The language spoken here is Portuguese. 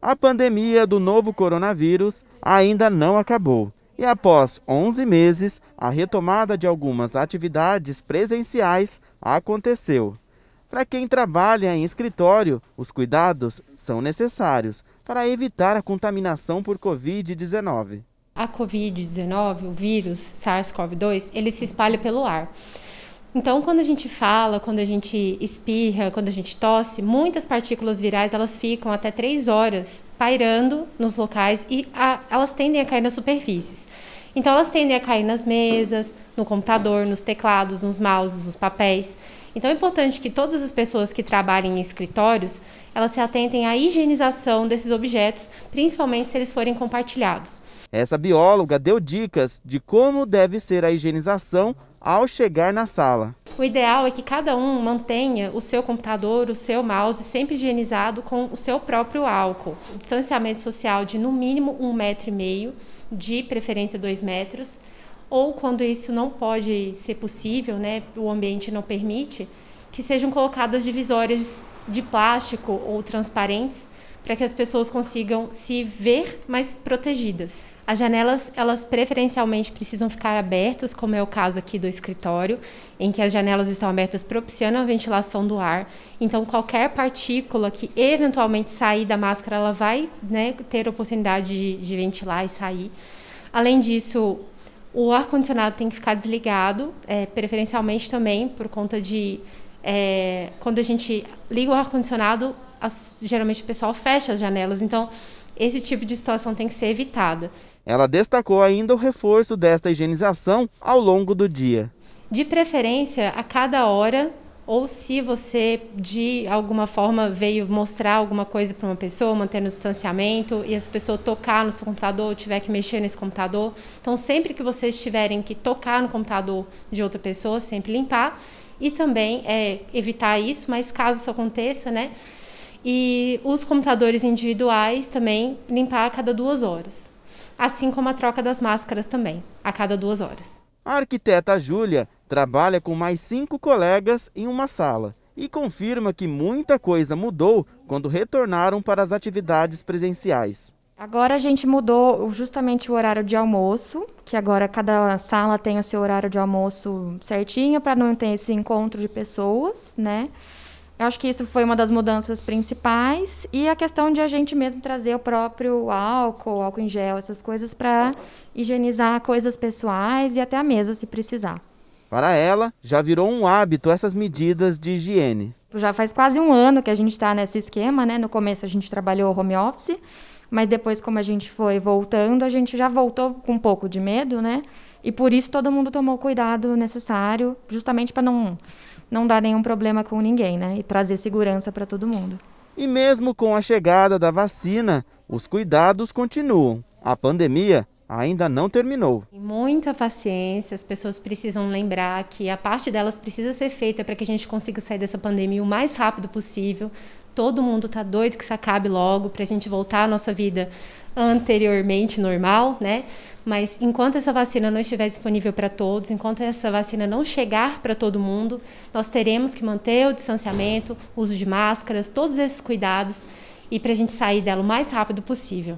A pandemia do novo coronavírus ainda não acabou. E após 11 meses, a retomada de algumas atividades presenciais aconteceu. Para quem trabalha em escritório, os cuidados são necessários para evitar a contaminação por Covid-19. A Covid-19, o vírus SARS-CoV-2, ele se espalha pelo ar. Então, quando a gente fala, quando a gente espirra, quando a gente tosse, muitas partículas virais elas ficam até três horas pairando nos locais e a, elas tendem a cair nas superfícies. Então, elas tendem a cair nas mesas, no computador, nos teclados, nos mouses, nos papéis. Então, é importante que todas as pessoas que trabalhem em escritórios elas se atentem à higienização desses objetos, principalmente se eles forem compartilhados. Essa bióloga deu dicas de como deve ser a higienização ao chegar na sala. O ideal é que cada um mantenha o seu computador, o seu mouse sempre higienizado com o seu próprio álcool. O distanciamento social de no mínimo um metro e meio, de preferência dois metros, ou quando isso não pode ser possível, né, o ambiente não permite, que sejam colocadas divisórias de plástico ou transparentes para que as pessoas consigam se ver mais protegidas. As janelas, elas preferencialmente precisam ficar abertas, como é o caso aqui do escritório, em que as janelas estão abertas propiciando a ventilação do ar. Então, qualquer partícula que eventualmente sair da máscara, ela vai né, ter oportunidade de, de ventilar e sair. Além disso, o ar-condicionado tem que ficar desligado, é, preferencialmente também por conta de. É, quando a gente liga o ar-condicionado, as, geralmente o pessoal fecha as janelas. Então, esse tipo de situação tem que ser evitada. Ela destacou ainda o reforço desta higienização ao longo do dia. De preferência, a cada hora, ou se você de alguma forma veio mostrar alguma coisa para uma pessoa, mantendo o distanciamento, e essa pessoa tocar no seu computador, ou tiver que mexer nesse computador. Então, sempre que vocês tiverem que tocar no computador de outra pessoa, sempre limpar. E também é, evitar isso, mas caso isso aconteça, né? e os computadores individuais também limpar a cada duas horas, assim como a troca das máscaras também, a cada duas horas. A arquiteta Júlia trabalha com mais cinco colegas em uma sala e confirma que muita coisa mudou quando retornaram para as atividades presenciais. Agora a gente mudou justamente o horário de almoço, que agora cada sala tem o seu horário de almoço certinho para não ter esse encontro de pessoas, né? Eu acho que isso foi uma das mudanças principais e a questão de a gente mesmo trazer o próprio álcool, álcool em gel, essas coisas para higienizar coisas pessoais e até a mesa se precisar. Para ela, já virou um hábito essas medidas de higiene. Já faz quase um ano que a gente está nesse esquema, né? No começo a gente trabalhou home office, mas depois, como a gente foi voltando, a gente já voltou com um pouco de medo, né? E por isso todo mundo tomou o cuidado necessário, justamente para não não dar nenhum problema com ninguém, né? E trazer segurança para todo mundo. E mesmo com a chegada da vacina, os cuidados continuam. A pandemia ainda não terminou. Muita paciência, as pessoas precisam lembrar que a parte delas precisa ser feita para que a gente consiga sair dessa pandemia o mais rápido possível. Todo mundo tá doido que isso acabe logo para a gente voltar à nossa vida anteriormente normal, né? Mas enquanto essa vacina não estiver disponível para todos, enquanto essa vacina não chegar para todo mundo, nós teremos que manter o distanciamento, uso de máscaras, todos esses cuidados e para a gente sair dela o mais rápido possível.